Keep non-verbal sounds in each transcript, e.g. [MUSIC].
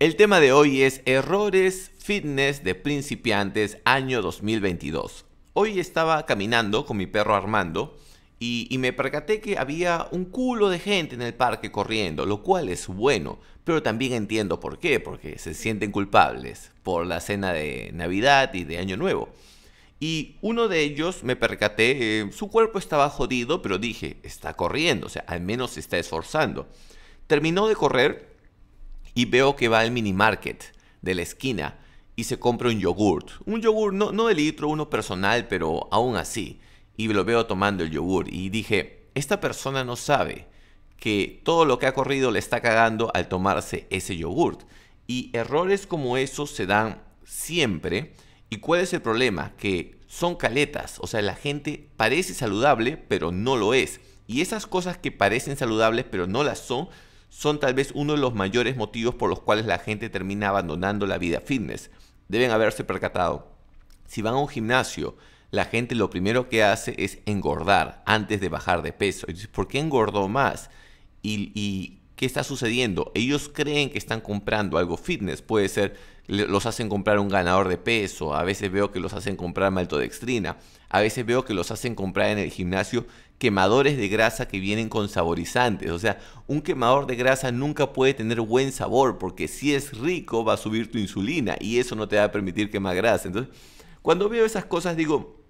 El tema de hoy es errores fitness de principiantes año 2022. Hoy estaba caminando con mi perro Armando y, me percaté que había un culo de gente en el parque corriendo, lo cual es bueno, pero también entiendo por qué, porque se sienten culpables por la cena de Navidad y de Año Nuevo. Y uno de ellos me percaté, eh, su cuerpo estaba jodido, pero dije, está corriendo, o sea, al menos se está esforzando. Terminó de correr y veo que va al mini market de la esquina y se compra un yogurt. Un yogurt no, no de litro, uno personal, pero aún así. Y lo veo tomando el yogurt y dije, esta persona no sabe que todo lo que ha corrido le está cagando al tomarse ese yogurt. Y errores como esos se dan siempre. ¿Y cuál es el problema? Que son caletas, o sea, la gente parece saludable, pero no lo es. Y esas cosas que parecen saludables, pero no las son, son tal vez uno de los mayores motivos por los cuales la gente termina abandonando la vida fitness. Deben haberse percatado. Si van a un gimnasio, la gente lo primero que hace es engordar antes de bajar de peso. Y ¿por qué engordó más? ¿Y, ¿Y qué está sucediendo? Ellos creen que están comprando algo fitness. Puede ser los hacen comprar un ganador de peso, a veces veo que los hacen comprar maltodextrina, a veces veo que los hacen comprar en el gimnasio quemadores de grasa que vienen con saborizantes. O sea, un quemador de grasa nunca puede tener buen sabor porque si es rico va a subir tu insulina y eso no te va a permitir quemar grasa. Entonces, cuando veo esas cosas digo,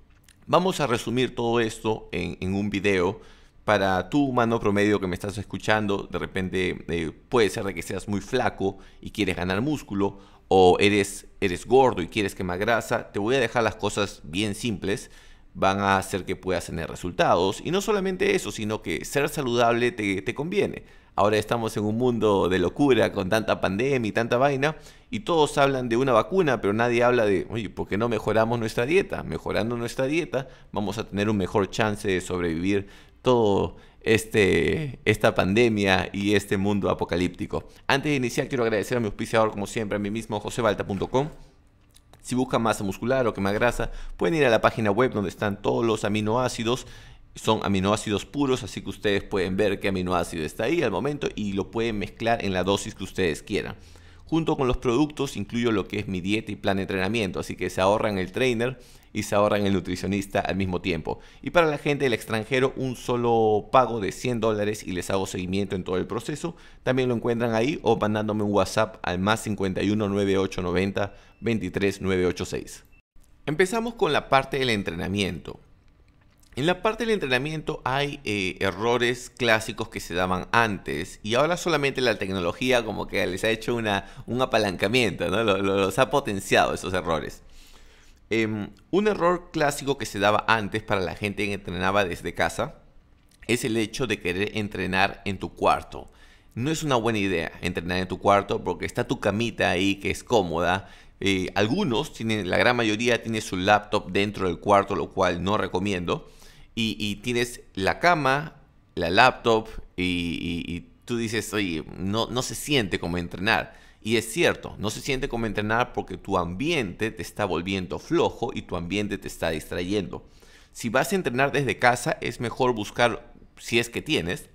vamos a resumir todo esto en, en un video para tu humano promedio que me estás escuchando, de repente eh, puede ser de que seas muy flaco y quieres ganar músculo, o eres, eres gordo y quieres quemar grasa, te voy a dejar las cosas bien simples, van a hacer que puedas tener resultados. Y no solamente eso, sino que ser saludable te, te conviene. Ahora estamos en un mundo de locura con tanta pandemia y tanta vaina, y todos hablan de una vacuna, pero nadie habla de, oye, ¿por qué no mejoramos nuestra dieta? Mejorando nuestra dieta vamos a tener un mejor chance de sobrevivir todo este, esta pandemia y este mundo apocalíptico. Antes de iniciar, quiero agradecer a mi auspiciador, como siempre, a mí mismo, josebalta.com. Si buscan masa muscular o quema grasa, pueden ir a la página web donde están todos los aminoácidos. Son aminoácidos puros, así que ustedes pueden ver qué aminoácido está ahí al momento y lo pueden mezclar en la dosis que ustedes quieran. Junto con los productos incluyo lo que es mi dieta y plan de entrenamiento, así que se ahorran el trainer y se ahorran el nutricionista al mismo tiempo. Y para la gente del extranjero, un solo pago de 100 dólares y les hago seguimiento en todo el proceso. También lo encuentran ahí o mandándome un WhatsApp al más 51 9890 23986. Empezamos con la parte del entrenamiento. En la parte del entrenamiento hay eh, errores clásicos que se daban antes y ahora solamente la tecnología como que les ha hecho una, un apalancamiento, ¿no? los ha potenciado esos errores. Em, un error clásico que se daba antes para la gente que entrenaba desde casa es el hecho de querer entrenar en tu cuarto. No es una buena idea entrenar en tu cuarto porque está tu camita ahí que es cómoda. Eh, algunos, tienen, la gran mayoría tiene su laptop dentro del cuarto, lo cual no recomiendo. Y, tienes la cama, la laptop y, tú dices, oye, no, no se siente como entrenar. Y es cierto, no se siente como entrenar porque tu ambiente te está volviendo flojo y tu ambiente te está distrayendo. Si vas a entrenar desde casa, es mejor buscar, si es que tienes,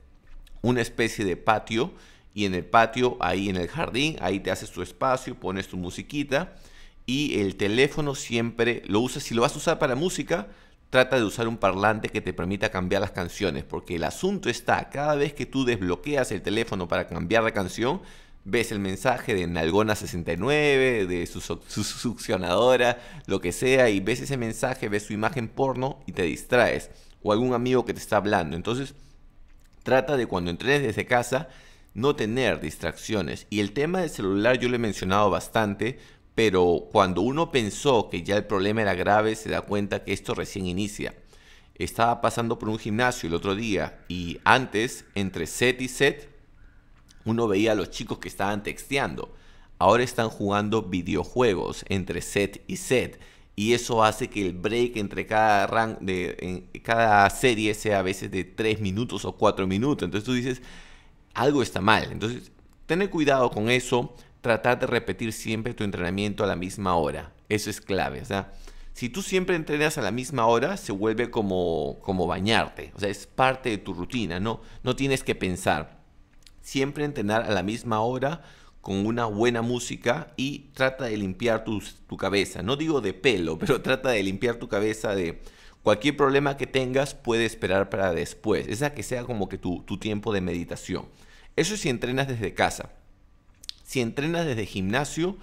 una especie de patio y en el patio, ahí en el jardín, ahí te haces tu espacio, pones tu musiquita y el teléfono siempre lo usas. Si lo vas a usar para música, trata de usar un parlante que te permita cambiar las canciones, porque el asunto está, cada vez que tú desbloqueas el teléfono para cambiar la canción, ves el mensaje de Nalgona69, de su, succionadora, lo que sea, y ves ese mensaje, ves su imagen porno y te distraes. O algún amigo que te está hablando. Entonces, trata de cuando entres desde casa no tener distracciones. Y el tema del celular yo lo he mencionado bastante, pero cuando uno pensó que ya el problema era grave, se da cuenta que esto recién inicia. Estaba pasando por un gimnasio el otro día y antes, entre set y set, uno veía a los chicos que estaban texteando. Ahora están jugando videojuegos entre set y set. Y eso hace que el break entre cada, rank de, cada serie sea a veces de 3 minutos o 4 minutos. Entonces tú dices, algo está mal. Entonces, tener cuidado con eso. Tratar de repetir siempre tu entrenamiento a la misma hora. Eso es clave. sea, si tú siempre entrenas a la misma hora, se vuelve como, como bañarte. O sea, es parte de tu rutina, ¿no? No tienes que pensar. Siempre entrenar a la misma hora con una buena música y trata de limpiar tu, cabeza. No digo de pelo, pero [LAUGHS] trata de limpiar tu cabeza de cualquier problema que tengas puede esperar para después. Esa que sea como que tu, tu tiempo de meditación. Eso si entrenas desde casa. Si entrenas desde gimnasio,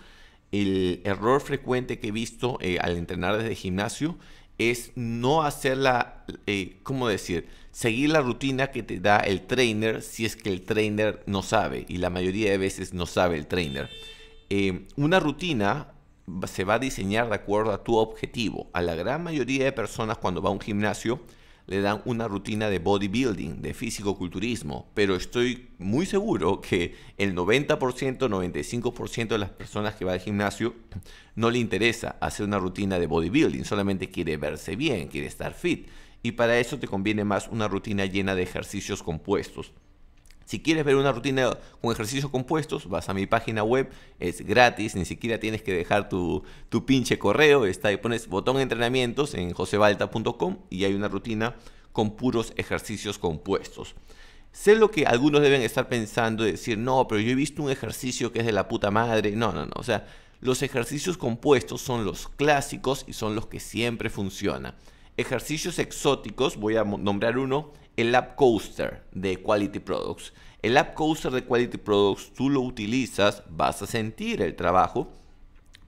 el error frecuente que he visto eh, al entrenar desde gimnasio es no hacer la, eh, ¿cómo decir? Seguir la rutina que te da el trainer si es que el trainer no sabe, y la mayoría de veces no sabe el trainer. Eh, una rutina se va a diseñar de acuerdo a tu objetivo. A la gran mayoría de personas cuando va a un gimnasio, le dan una rutina de bodybuilding, de físico-culturismo, pero estoy muy seguro que el 90%, 95% de las personas que van al gimnasio no le interesa hacer una rutina de bodybuilding, solamente quiere verse bien, quiere estar fit. Y para eso te conviene más una rutina llena de ejercicios compuestos si quieres ver una rutina con ejercicios compuestos, vas a mi página web, es gratis, ni siquiera tienes que dejar tu, pinche correo, está ahí, pones botón entrenamientos en josebalta.com y hay una rutina con puros ejercicios compuestos. Sé lo que algunos deben estar pensando y decir, no, pero yo he visto un ejercicio que es de la puta madre. No, no, no, o sea, los ejercicios compuestos son los clásicos y son los que siempre funcionan. Ejercicios exóticos, voy a nombrar uno, el lap Coaster de Quality Products. El App Coaster de Quality Products tú lo utilizas, vas a sentir el trabajo,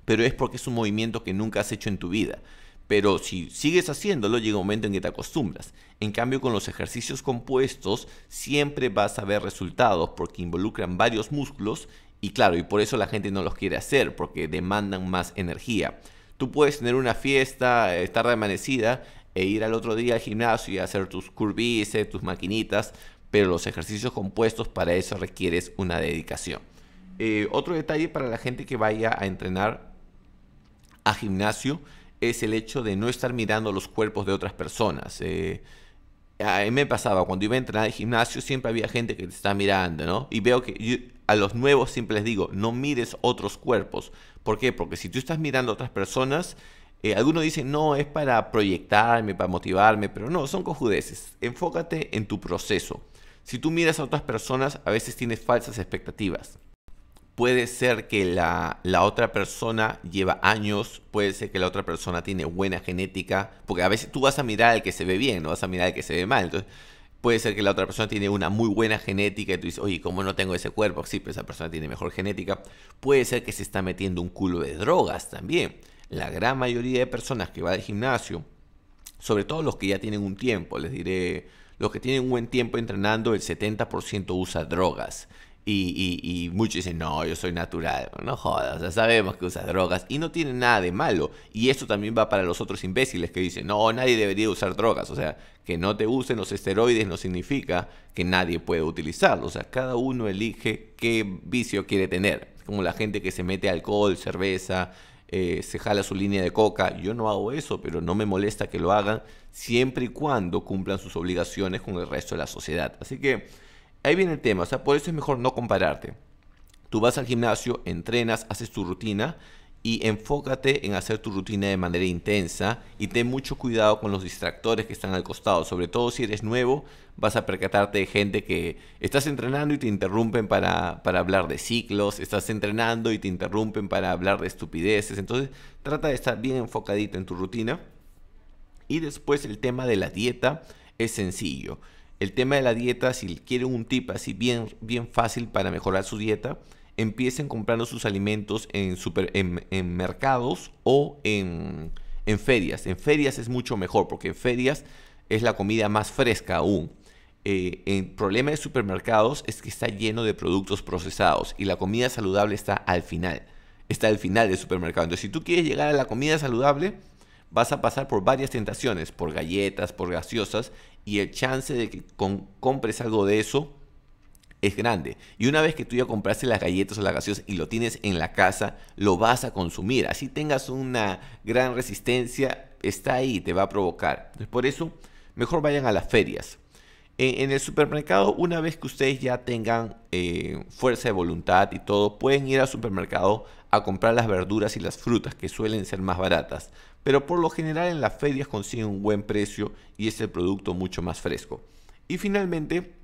pero es porque es un movimiento que nunca has hecho en tu vida. Pero si sigues haciéndolo, llega un momento en que te acostumbras. En cambio, con los ejercicios compuestos, siempre vas a ver resultados porque involucran varios músculos y claro, y por eso la gente no los quiere hacer, porque demandan más energía. Tú puedes tener una fiesta, eh, estar remanecida e ir al otro día al gimnasio y hacer tus curvices, tus maquinitas, pero los ejercicios compuestos para eso requieres una dedicación. Eh, otro detalle para la gente que vaya a entrenar a gimnasio es el hecho de no estar mirando los cuerpos de otras personas. Eh, a mí me pasaba, cuando iba a entrenar al gimnasio siempre había gente que te está mirando, ¿no? Y veo que a los nuevos siempre les digo, no mires otros cuerpos. ¿Por qué? Porque si tú estás mirando a otras personas, eh, algunos dicen, no, es para proyectarme, para motivarme, pero no, son cojudeces. Enfócate en tu proceso. Si tú miras a otras personas, a veces tienes falsas expectativas. Puede ser que la, otra persona lleva años, puede ser que la otra persona tiene buena genética, porque a veces tú vas a mirar al que se ve bien, no vas a mirar al que se ve mal. Entonces, puede ser que la otra persona tiene una muy buena genética y tú dices, oye, ¿cómo no tengo ese cuerpo? Sí, pero esa persona tiene mejor genética. Puede ser que se está metiendo un culo de drogas también la gran mayoría de personas que va al gimnasio, sobre todo los que ya tienen un tiempo, les diré, los que tienen un buen tiempo entrenando, el 70% usa drogas. Y, muchos dicen, no, yo soy natural. No jodas, ya sabemos que usa drogas y no tiene nada de malo. Y esto también va para los otros imbéciles que dicen, no, nadie debería usar drogas. O sea, que no te usen los esteroides no significa que nadie puede utilizarlos. O sea, cada uno elige qué vicio quiere tener. Como la gente que se mete alcohol, cerveza, eh, se jala su línea de coca. Yo no hago eso, pero no me molesta que lo hagan siempre y cuando cumplan sus obligaciones con el resto de la sociedad. Así que ahí viene el tema, o sea, por eso es mejor no compararte. Tú vas al gimnasio, entrenas, haces tu rutina y enfócate en hacer tu rutina de manera intensa y ten mucho cuidado con los distractores que están al costado, sobre todo si eres nuevo, vas a percatarte de gente que estás entrenando y te interrumpen para, hablar de ciclos, estás entrenando y te interrumpen para hablar de estupideces, entonces trata de estar bien enfocadito en tu rutina. Y después el tema de la dieta es sencillo. El tema de la dieta, si quieren un tip así bien, bien fácil para mejorar su dieta, empiecen comprando sus alimentos en, super, en, mercados o en, ferias. En ferias es mucho mejor porque en ferias es la comida más fresca aún. Eh, el problema de supermercados es que está lleno de productos procesados y la comida saludable está al final. Está al final del supermercado. Entonces, si tú quieres llegar a la comida saludable, vas a pasar por varias tentaciones, por galletas, por gaseosas, y el chance de que compres algo de eso es grande. Y una vez que tú ya compraste las galletas o las gaseosas y lo tienes en la casa, lo vas a consumir. Así tengas una gran resistencia, está ahí, te va a provocar. por eso, mejor vayan a las ferias. En, el supermercado, una vez que ustedes ya tengan eh, fuerza de voluntad y todo, pueden ir al supermercado a comprar las verduras y las frutas que suelen ser más baratas. Pero por lo general en las ferias consiguen un buen precio y es el producto mucho más fresco. Y finalmente,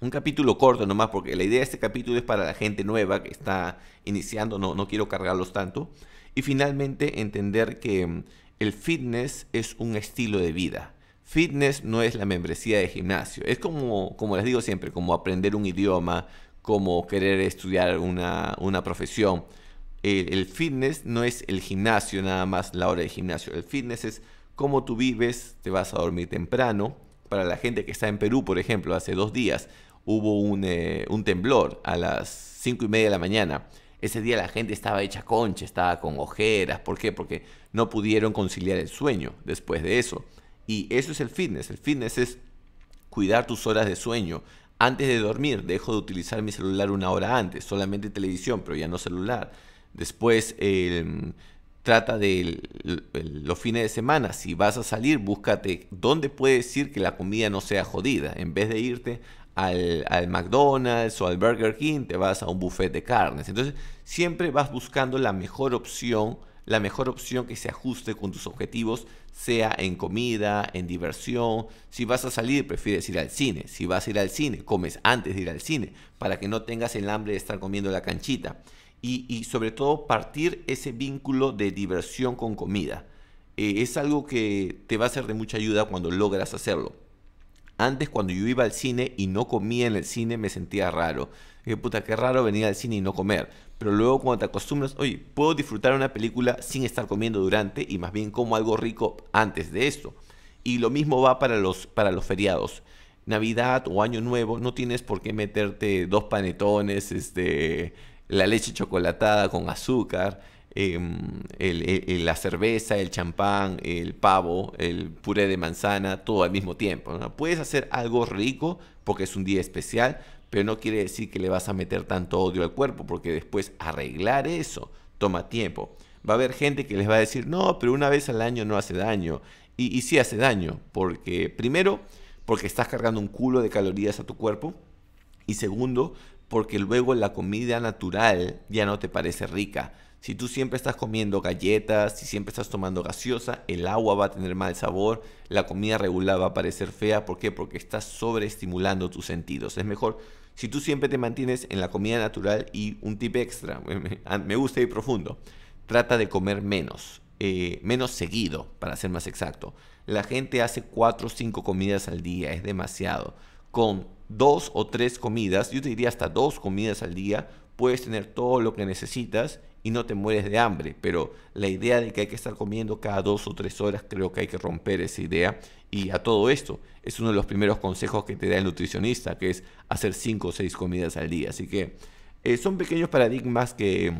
un capítulo corto nomás, porque la idea de este capítulo es para la gente nueva que está iniciando, no, no quiero cargarlos tanto. Y finalmente entender que mm, el fitness es un estilo de vida. Fitness no es la membresía de gimnasio. Es como, como les digo siempre, como aprender un idioma, como querer estudiar una, profesión. El, fitness no es el gimnasio, nada más la hora de gimnasio. El fitness es cómo tú vives, te vas a dormir temprano. Para la gente que está en Perú, por ejemplo, hace dos días hubo eh, un, temblor a las 5 y media de la mañana. Ese día la gente estaba hecha concha, estaba con ojeras. ¿Por qué? Porque no pudieron conciliar el sueño después de eso. Y eso es el fitness. El fitness es cuidar tus horas de sueño. Antes de dormir, dejo de utilizar mi celular una hora antes, solamente televisión, pero ya no celular. Después, trata de los fines de semana. Si vas a salir, búscate dónde puedes decir que la comida no sea jodida, en vez de irte al, McDonald's o al Burger King, te vas a un buffet de carnes. Entonces, siempre vas buscando la mejor opción, la mejor opción que se ajuste con tus objetivos, sea en comida, en diversión. Si vas a salir, prefieres ir al cine. Si vas a ir al cine, comes antes de ir al cine, para que no tengas el hambre de estar comiendo la canchita. Y, sobre todo, partir ese vínculo de diversión con comida. Eh, es algo que te va a ser de mucha ayuda cuando logras hacerlo. Antes cuando yo iba al cine y no comía en el cine me sentía raro. Dije, puta, qué raro venir al cine y no comer. Pero luego cuando te acostumbras, oye, puedo disfrutar una película sin estar comiendo durante y más bien como algo rico antes de esto. Y lo mismo va para los, para los feriados. Navidad o Año Nuevo, no tienes por qué meterte dos panetones, este, la leche chocolatada con azúcar Em, la cerveza, el champán, el pavo, el puré de manzana, todo al mismo tiempo. Puedes hacer algo rico porque es un día especial, pero no quiere decir que le vas a meter tanto odio al cuerpo, porque después arreglar eso toma tiempo. Va a haber gente que les va a decir, no, pero una vez al año no hace daño. Y, y sí hace daño, porque primero, porque estás cargando un culo de calorías a tu cuerpo. Y segundo, porque luego la comida natural ya no te parece rica si tú siempre estás comiendo galletas, si siempre estás tomando gaseosa, el agua va a tener mal sabor, la comida regular va a parecer fea. ¿Por qué? Porque estás sobreestimulando tus sentidos. Es mejor si tú siempre te mantienes en la comida natural y un tip extra, [LAUGHS] me gusta ir profundo, trata de comer menos, eh, menos seguido, para ser más exacto. La gente hace 4 o 5 comidas al día, es demasiado. Con 2 o 3 comidas, yo te diría hasta 2 comidas al día, puedes tener todo lo que necesitas y no te mueres de hambre, pero la idea de que hay que estar comiendo cada dos o tres horas, creo que hay que romper esa idea. Y a todo esto, es uno de los primeros consejos que te da el nutricionista, que es hacer cinco o seis comidas al día. Así que eh, son pequeños paradigmas que, mm,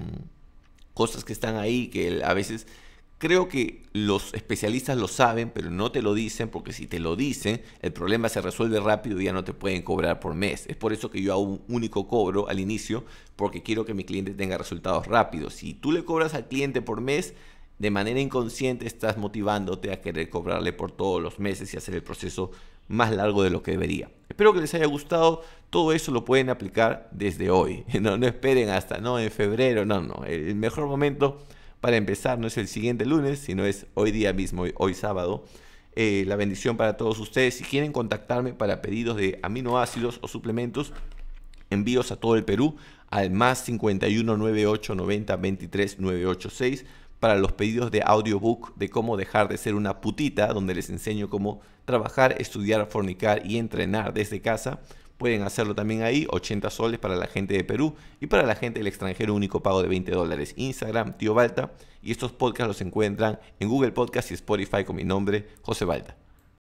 cosas que están ahí, que a veces Creo que los especialistas lo saben, pero no te lo dicen, porque si te lo dicen, el problema se resuelve rápido y ya no te pueden cobrar por mes. Es por eso que yo hago un único cobro al inicio, porque quiero que mi cliente tenga resultados rápidos. Si tú le cobras al cliente por mes, de manera inconsciente estás motivándote a querer cobrarle por todos los meses y hacer el proceso más largo de lo que debería. Espero que les haya gustado. Todo eso lo pueden aplicar desde hoy. [LAUGHS] No, esperen hasta no en febrero. No, no. El mejor momento para empezar, no es el siguiente lunes, sino es hoy día mismo, hoy, sábado. Eh, la bendición para todos ustedes. Si quieren contactarme para pedidos de aminoácidos o suplementos, envíos a todo el Perú al más 51 98 para los pedidos de audiobook de cómo dejar de ser una putita, donde les enseño cómo trabajar, estudiar, fornicar y entrenar desde casa. Pueden hacerlo también ahí, 80 soles para la gente de Perú y para la gente del extranjero, único pago de 20 dólares. Instagram, tío Balta. Y estos podcasts los encuentran en Google Podcast y Spotify con mi nombre, José Balta.